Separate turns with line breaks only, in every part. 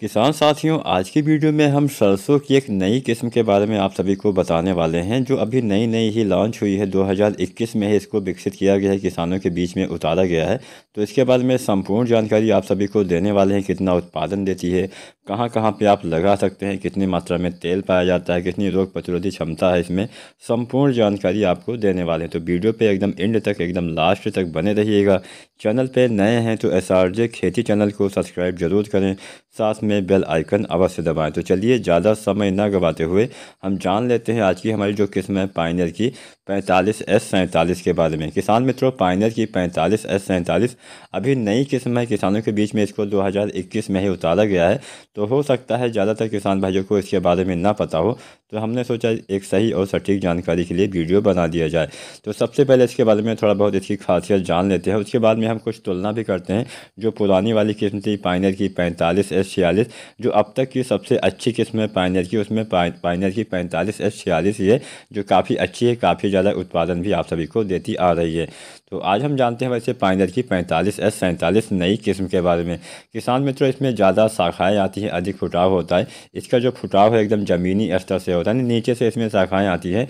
किसान साथियों आज की वीडियो में हम सरसों की एक नई किस्म के बारे में आप सभी को बताने वाले हैं जो अभी नई नई ही लॉन्च हुई है 2021 में ही इसको विकसित किया गया है किसानों के बीच में उतारा गया है तो इसके बारे में संपूर्ण जानकारी आप सभी को देने वाले हैं कितना उत्पादन देती है कहाँ कहाँ पे आप लगा सकते हैं कितनी मात्रा में तेल पाया जाता है कितनी रोग प्रतिरोधी क्षमता है इसमें संपूर्ण जानकारी आपको देने वाले हैं तो वीडियो पर एकदम एंड तक एकदम लास्ट तक बने रहिएगा चैनल पर नए हैं तो एस खेती चैनल को सब्सक्राइब जरूर करें साथ में बेल आइकन अवश्य दबाएं तो चलिए ज़्यादा समय न गवाते हुए हम जान लेते हैं आज की हमारी जो किस्म है पाइनर की पैंतालीस एस सैंतालीस के बारे में किसान मित्रों पाइनर की पैंतालीस एस सैंतालीस अभी नई किस्म है किसानों के बीच में इसको 2021 में ही उतारा गया है तो हो सकता है ज़्यादातर किसान भाइयों को इसके बारे में ना पता हो तो हमने सोचा एक सही और सटीक जानकारी के लिए वीडियो बना दिया जाए तो सबसे पहले इसके बारे में थोड़ा बहुत इसकी खासियत जान लेते हैं उसके बाद में हम कुछ तुलना भी करते हैं जो पुरानी वाली किस्म थी पाइनर की पैंतालीस एस छियालीस जो अब तक की सबसे अच्छी किस्म है पाइनर की उसमें पाइनर की पैंतालीस एस छियालीस ही है जो काफ़ी अच्छी है काफ़ी ज़्यादा उत्पादन भी आप सभी को देती आ रही है तो आज हम जानते हैं वैसे पाइनर की पैंतालीस एस सैंतालीस नई किस्म के बारे में किसान मित्रों इसमें ज़्यादा शाखाएँ आती हैं अधिक फुटाव होता है इसका जो फुटाव है एकदम ज़मीनी स्तर से होता है नीचे से इसमें शाखाएँ आती हैं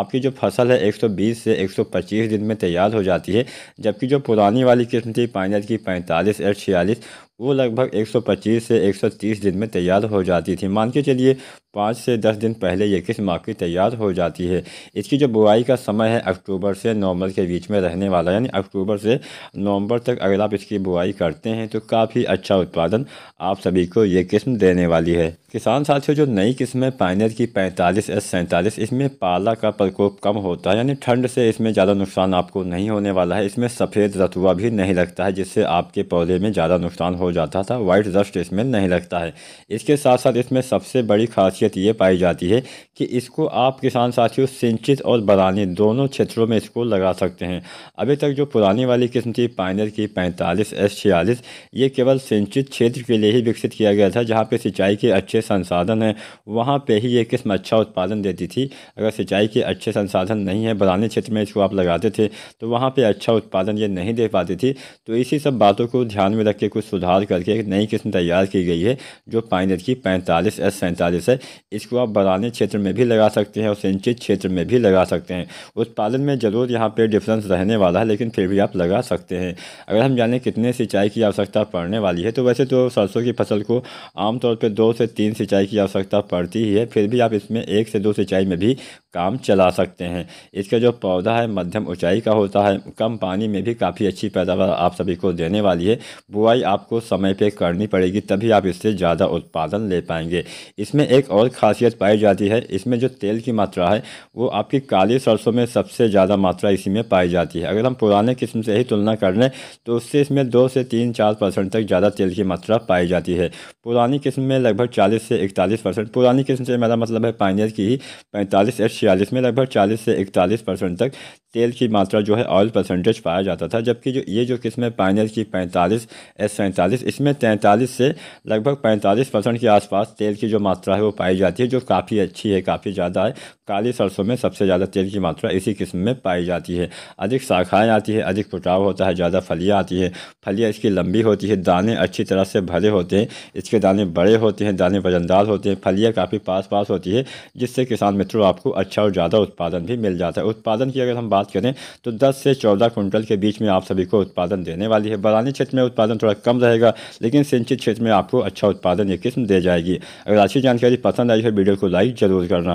आपकी जो फसल है एक से एक दिन में तैयार हो जाती है जबकि जो पुरानी वाली किस्म थी पाइनर की पैंतालीस एस छियालीस वो लगभग 125 से 130 दिन में तैयार हो जाती थी मान के चलिए पाँच से दस दिन पहले ये किस्म आपकी तैयार हो जाती है इसकी जो बुआई का समय है अक्टूबर से नवंबर के बीच में रहने वाला यानी अक्टूबर से नवंबर तक अगर आप इसकी बुआई करते हैं तो काफ़ी अच्छा उत्पादन आप सभी को ये किस्म देने वाली है किसान साथियों जो नई किस्में पाइनर की पैंतालीस एस सैंतालीस इसमें पाला का प्रकोप कम होता है यानी ठंड से इसमें ज़्यादा नुकसान आपको नहीं होने वाला है इसमें सफ़ेद रतुआ भी नहीं लगता है जिससे आपके पौधे में ज़्यादा नुकसान हो जाता था वाइट रस्ट इसमें नहीं लगता है इसके साथ साथ इसमें सबसे बड़ी खासियत ये पाई जाती है कि इसको आप किसान साथियों सिंचित और बरानी दोनों क्षेत्रों में इसको लगा सकते हैं अभी तक जो पुरानी वाली किस्म थी पाइनर की पैंतालीस एस छियालीस ये केवल सिंचित क्षेत्र के लिए ही विकसित किया गया था जहाँ पर सिंचाई के अच्छे संसाधन हैं वहाँ पे ही ये किस्म अच्छा उत्पादन देती थी अगर सिंचाई के अच्छे संसाधन नहीं है बरानी क्षेत्र में इसको आप लगाते थे तो वहाँ पे अच्छा उत्पादन ये नहीं दे पाती थी तो इसी सब बातों को ध्यान में रख के कुछ सुधार करके एक नई किस्म तैयार की गई है जो पाइनर की पैंतालीस एस सैंतालीस है इसको आप बरानी क्षेत्र में भी लगा सकते हैं और सिंचित क्षेत्र में भी लगा सकते हैं उत्पादन में ज़रूर यहाँ पर डिफरेंस रहने वाला है लेकिन फिर भी आप लगा सकते हैं अगर हम जाने कितने सिंचाई की आवश्यकता पड़ने वाली है तो वैसे तो सरसों की फसल को आमतौर पर दो से तीन तीन सिंचाई की आवश्यकता पड़ती ही है फिर भी आप इसमें एक से दो सिंचाई में भी काम चला सकते हैं इसका जो पौधा है मध्यम ऊंचाई का होता है कम पानी में भी काफ़ी अच्छी पैदावार आप सभी को देने वाली है बुआई आपको समय पर करनी पड़ेगी तभी आप इससे ज़्यादा उत्पादन ले पाएंगे इसमें एक और खासियत पाई जाती है इसमें जो तेल की मात्रा है वो आपकी काली सरसों में सबसे ज़्यादा मात्रा इसी में पाई जाती है अगर हम पुराने किस्म से ही तुलना कर लें तो उससे इसमें दो से तीन चार परसेंट तक ज़्यादा तेल की मात्रा पाई जाती है पुरानी किस्म में लगभग चालीस से इकतालीस परसेंट पुरानी किस्म से मेरा मतलब है पाइनियर की ही पैंतालीस एट 1946 में लगभग 40 से 41 परसेंट तक तेल की मात्रा जो है ऑयल परसेंटेज पाया जाता था जबकि जो ये जो किस्में पाइनल की 45 एस सैंतालीस इसमें 43 से लगभग 45 परसेंट के आसपास तेल की जो मात्रा है वो पाई जाती है जो काफ़ी अच्छी है काफ़ी ज़्यादा है काली सरसों में सबसे ज़्यादा तेल की मात्रा इसी किस्म में पाई जाती है अधिक शाखाएँ आती है अधिक पुटाव होता है ज़्यादा फलियाँ आती है फलियाँ इसकी लंबी होती है दाने अच्छी तरह से भरे होते हैं इसके दाने बड़े होते हैं दाने वजनदार होते हैं फलियाँ काफ़ी पास पास होती है जिससे किसान मित्रों आपको अच्छा अच्छा और ज़्यादा उत्पादन भी मिल जाता है उत्पादन की अगर हम बात करें तो दस से चौदह कुंटल के बीच में आप सभी को उत्पादन देने वाली है बरानी क्षेत्र में उत्पादन थोड़ा कम रहेगा लेकिन सिंचित क्षेत्र में आपको अच्छा उत्पादन ये किस्म दे जाएगी अगर अच्छी जानकारी पसंद आई है वीडियो को लाइक ज़रूर करना